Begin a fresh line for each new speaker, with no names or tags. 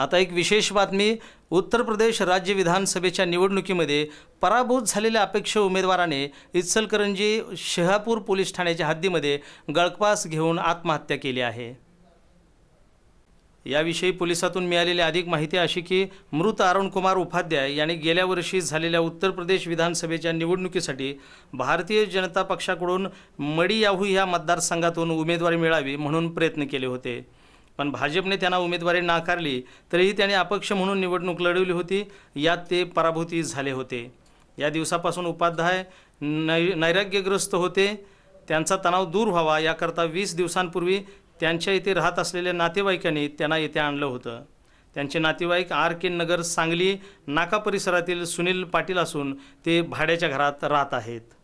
आता एक विशेष बातमी उत्तर प्रदेश राज्य विधानसभेच्या निवडणुकीमध्ये पराभूत झालेल्या अपेक्ष उमेदवाराने इचलकरंजी शहापूर पोलीस ठाण्याच्या हद्दीमध्ये गळपास घेऊन आत्महत्या केली आहे याविषयी पोलिसातून मिळालेली अधिक माहिती अशी की मृत अरुणकुमार उपाध्याय यांनी गेल्या वर्षी झालेल्या उत्तर प्रदेश विधानसभेच्या निवडणुकीसाठी भारतीय जनता पक्षाकडून मडियाहू याहू या मतदारसंघातून उमेदवारी मिळावी म्हणून प्रयत्न केले होते पण भाजपने त्यांना उमेदवारी नाकारली तरीही त्यांनी अपक्ष म्हणून निवडणूक लढवली होती यात ते पराभूती झाले होते या दिवसापासून उपाध्याय नै नैराग्यग्रस्त होते त्यांचा तणाव दूर व्हावा याकरता वीस दिवसांपूर्वी त्यांच्या इथे राहत असलेल्या नातेवाईकांनी त्यांना येथे आणलं होतं त्यांचे नातेवाईक आर के नगर सांगली नाका परिसरातील सुनील पाटील असून ते भाड्याच्या घरात राहत आहेत